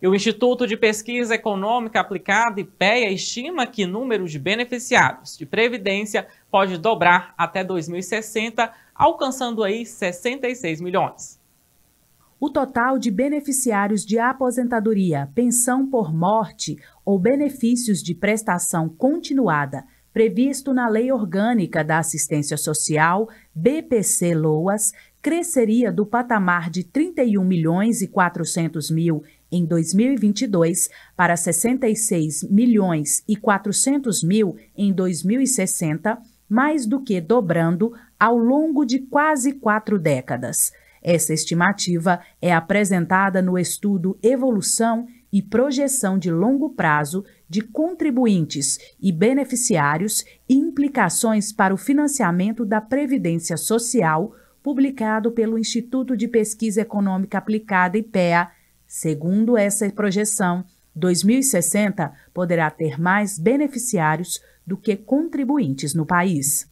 E o Instituto de Pesquisa Econômica Aplicada, IPEA, estima que o número de beneficiários de previdência pode dobrar até 2060, alcançando aí 66 milhões. O total de beneficiários de aposentadoria, pensão por morte ou benefícios de prestação continuada previsto na Lei Orgânica da Assistência Social, BPC-LOAS, cresceria do patamar de 31 milhões e 400 mil em 2022 para 66 milhões e 400 mil em 2060, mais do que dobrando ao longo de quase quatro décadas. Essa estimativa é apresentada no estudo Evolução e Projeção de Longo Prazo de Contribuintes e Beneficiários e Implicações para o Financiamento da Previdência Social publicado pelo Instituto de Pesquisa Econômica Aplicada, IPEA. Segundo essa projeção, 2060 poderá ter mais beneficiários do que contribuintes no país.